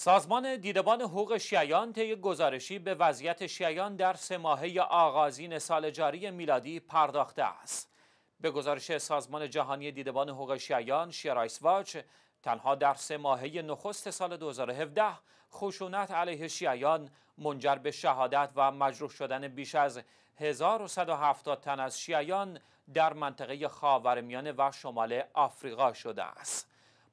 سازمان دیدبان حقوق شیعیان طی گزارشی به وضعیت شیعیان در سه ماهه آغازین سال جاری میلادی پرداخته است. به گزارش سازمان جهانی دیدبان حقوق شیعیان شیرایس واچ تنها در سه ماهه نخست سال 2017 خشونت علیه شیعیان منجر به شهادت و مجروح شدن بیش از 1170 تن از شیعیان در منطقه خاورمیانه و شمال آفریقا شده است.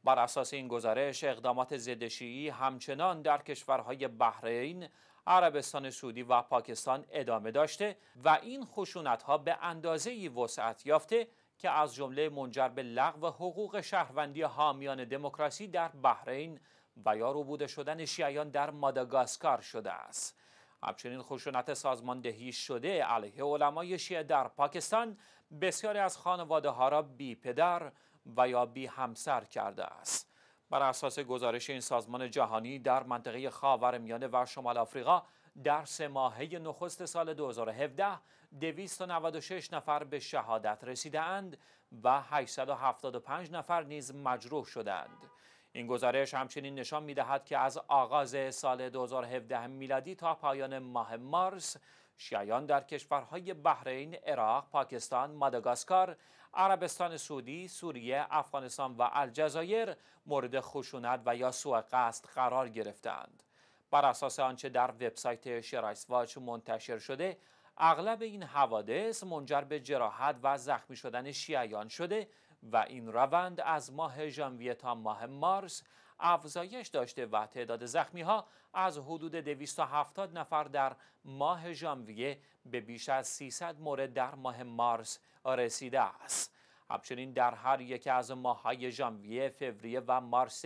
بر اساس این گزارش اقدامات ضد شیعی همچنان در کشورهای بحرین، عربستان سعودی و پاکستان ادامه داشته و این خشونت ها به اندازه وسعت یافته که از جمله منجر به لغو حقوق شهروندی حامیان دموکراسی در بحرین و یا بوده شدن شیعیان در ماداگاسکار شده است. همچنین خشونت سازماندهی شده علیه علمای شیعه در پاکستان بسیاری از خانواده ها را بی پدر و یا بی همسر کرده است بر اساس گزارش این سازمان جهانی در منطقه خاورمیانه و شمال آفریقا در سه ماهه نخست سال 2017 296 نفر به شهادت رسیدند و 875 نفر نیز مجروح شدند این گزارش همچنین نشان می‌دهد که از آغاز سال 2017 میلادی تا پایان ماه مارس شیعیان در کشورهای بحرین، عراق، پاکستان، ماداگاسکار، عربستان سعودی، سوریه، افغانستان و الجزایر مورد خشونت و یا سوء قصد قرار گرفتند. بر اساس آنچه در وبسایت شرایس واچ منتشر شده، اغلب این حوادث منجر به جراحت و زخمی شدن شیعیان شده و این روند از ماه ژانویه تا ماه مارس افزایش داشته و تعداد زخمی ها از حدود 270 نفر در ماه ژانویه به بیش از 300 مورد در ماه مارس رسیده است. همچنین در هر یک از ماهای ژانویه، فوریه و مارس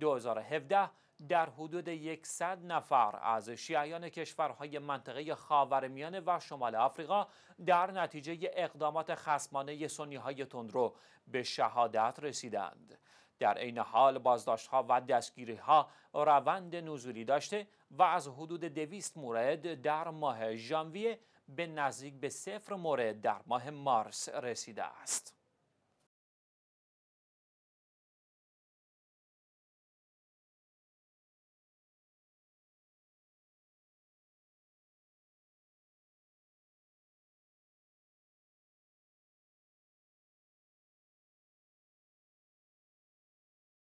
2017 در حدود 100 نفر از شیعیان کشورهای منطقه خاورمیانه و شمال آفریقا در نتیجه اقدامات خسمانه سنی های تندرو به شهادت رسیدند. در عین حال بازداشت ها و دستگیری ها روند نزولی داشته و از حدود 200 مورد در ماه ژانویه به نزدیک به صفر مورد در ماه مارس رسیده است.